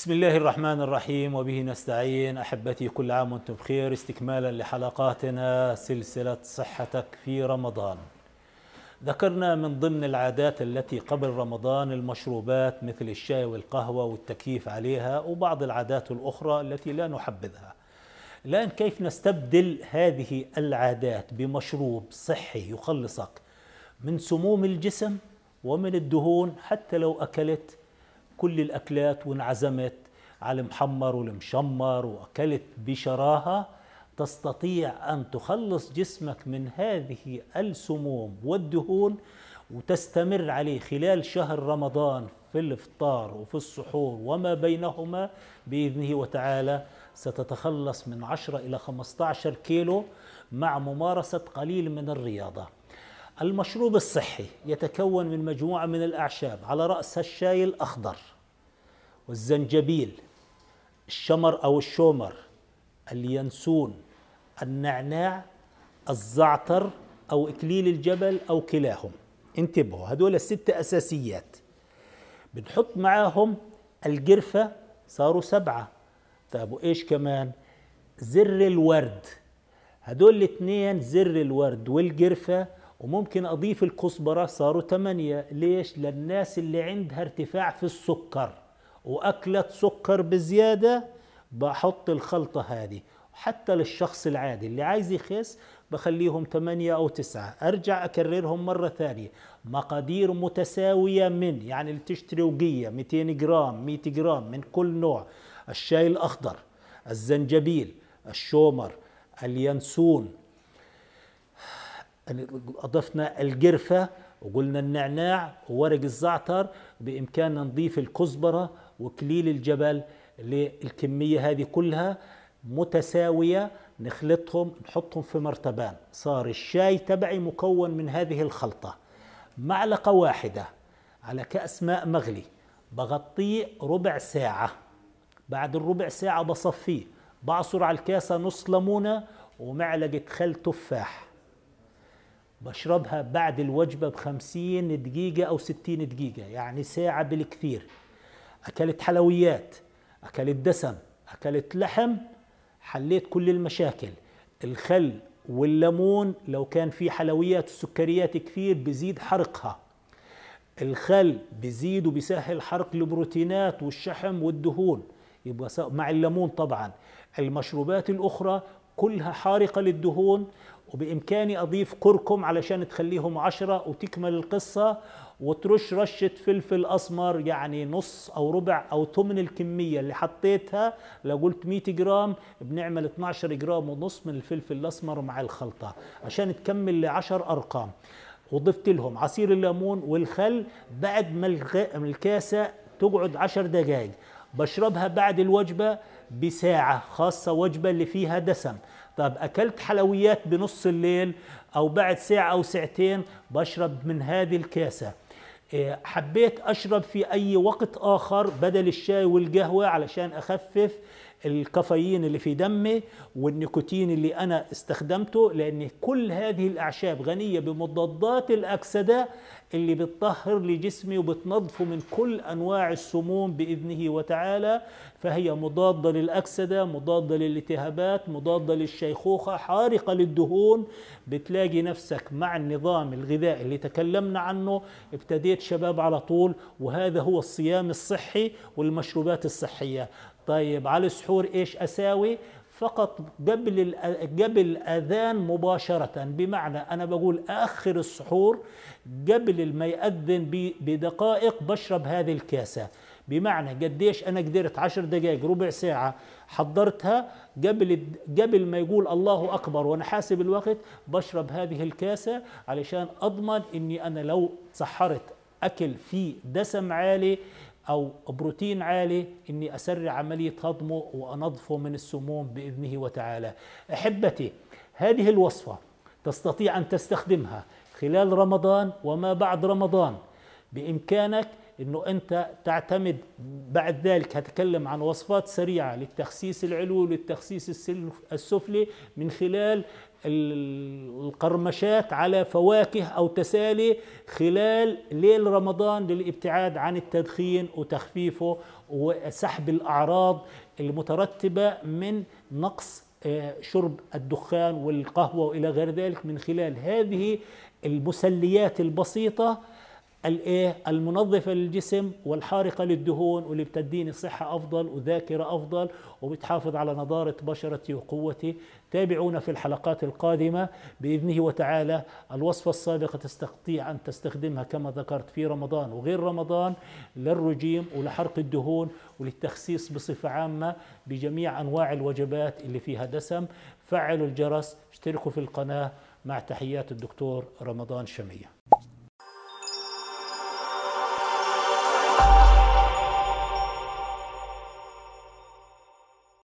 بسم الله الرحمن الرحيم وبه نستعين أحبتي كل عام وانتم بخير استكمالا لحلقاتنا سلسلة صحتك في رمضان ذكرنا من ضمن العادات التي قبل رمضان المشروبات مثل الشاي والقهوة والتكييف عليها وبعض العادات الأخرى التي لا نحبذها الآن كيف نستبدل هذه العادات بمشروب صحي يخلصك من سموم الجسم ومن الدهون حتى لو أكلت كل الأكلات وانعزمت على المحمر والمشمر وأكلت بشراهة تستطيع أن تخلص جسمك من هذه السموم والدهون وتستمر عليه خلال شهر رمضان في الافطار وفي السحور وما بينهما بإذنه وتعالى ستتخلص من 10 إلى 15 كيلو مع ممارسة قليل من الرياضة المشروب الصحي يتكون من مجموعة من الأعشاب على رأسها الشاي الأخضر والزنجبيل الشمر أو الشومر اليانسون النعناع الزعتر أو إكليل الجبل أو كلاهم انتبهوا هدول الستة أساسيات بنحط معاهم القرفة صاروا سبعة طيب وإيش كمان زر الورد هدول الاثنين زر الورد والقرفة وممكن أضيف الكزبرة صاروا ثمانية ليش؟ للناس اللي عندها ارتفاع في السكر وأكلت سكر بزيادة بحط الخلطة هذه حتى للشخص العادي اللي عايز يخس بخليهم ثمانية أو تسعة أرجع أكررهم مرة ثانية مقادير متساوية من يعني اللي تشتري وقية 200 جرام 100 جرام من كل نوع الشاي الأخضر الزنجبيل الشومر اليانسون أضفنا الجرفة وقلنا النعناع وورق الزعتر بإمكاننا نضيف الكزبرة وكليل الجبل للكمية هذه كلها متساوية نخلطهم نحطهم في مرتبان صار الشاي تبعي مكون من هذه الخلطة معلقة واحدة على كأس ماء مغلي بغطيه ربع ساعة بعد الربع ساعة بصفيه بعصر على الكاسة نص ليمونة ومعلقة خل تفاح بشربها بعد الوجبة بخمسين دقيقة أو ستين دقيقة يعني ساعة بالكثير أكلت حلويات أكلت دسم أكلت لحم حليت كل المشاكل الخل والليمون لو كان في حلويات وسكريات كثير بزيد حرقها الخل بزيد وبيسهل حرق البروتينات والشحم والدهون يبقى مع الليمون طبعا المشروبات الأخرى كلها حارقة للدهون وبإمكاني أضيف كركم علشان تخليهم عشرة وتكمل القصة وترش رشة فلفل أسمر يعني نص أو ربع أو ثمن الكمية اللي حطيتها لو قلت 100 جرام بنعمل 12 جرام ونص من الفلفل الأسمر مع الخلطة عشان تكمل لعشر أرقام وضفت لهم عصير الليمون والخل بعد ما الكاسة تقعد عشر دقايق بشربها بعد الوجبة بساعة خاصة وجبة اللي فيها دسم طب أكلت حلويات بنص الليل أو بعد ساعة أو ساعتين بشرب من هذه الكاسة إيه، حبيت أشرب في أي وقت آخر بدل الشاي والقهوة علشان أخفف الكافيين اللي في دمي والنيكوتين اللي أنا استخدمته لأن كل هذه الأعشاب غنية بمضادات الأكسدة اللي بتطهر لي جسمي وبتنظفه من كل أنواع السموم بإذنه وتعالى فهي مضادة للأكسدة مضادة للالتهابات مضادة للشيخوخة حارقة للدهون بتلاقي نفسك مع النظام الغذائي اللي تكلمنا عنه ابتديت شباب على طول وهذا هو الصيام الصحي والمشروبات الصحية طيب على السحور ايش اساوي فقط قبل قبل الاذان مباشره بمعنى انا بقول اخر السحور قبل ما ياذن بدقائق بشرب هذه الكاسه بمعنى قديش انا قدرت عشر دقائق ربع ساعه حضرتها قبل قبل ما يقول الله اكبر وانا حاسب الوقت بشرب هذه الكاسه علشان اضمن اني انا لو سحرت اكل فيه دسم عالي أو بروتين عالي إني أسرع عملية هضمه وأنظفه من السموم بإذنه وتعالى أحبتي هذه الوصفة تستطيع أن تستخدمها خلال رمضان وما بعد رمضان بإمكانك انه انت تعتمد بعد ذلك هتكلم عن وصفات سريعه للتخسيس العلوي وللتخسيس السفلي من خلال القرمشات على فواكه او تسالي خلال ليل رمضان للابتعاد عن التدخين وتخفيفه وسحب الاعراض المترتبه من نقص آه، شرب الدخان والقهوه والى غير ذلك من خلال هذه المسليات البسيطه الايه المنظفه للجسم والحارقه للدهون واللي بتديني صحه افضل وذاكره افضل وبتحافظ على نضاره بشرتي وقوتي تابعونا في الحلقات القادمه باذنه وتعالى الوصفه السابقه تستطيع ان تستخدمها كما ذكرت في رمضان وغير رمضان للرجيم ولحرق الدهون وللتخسيس بصفه عامه بجميع انواع الوجبات اللي فيها دسم فعلوا الجرس اشتركوا في القناه مع تحيات الدكتور رمضان شميه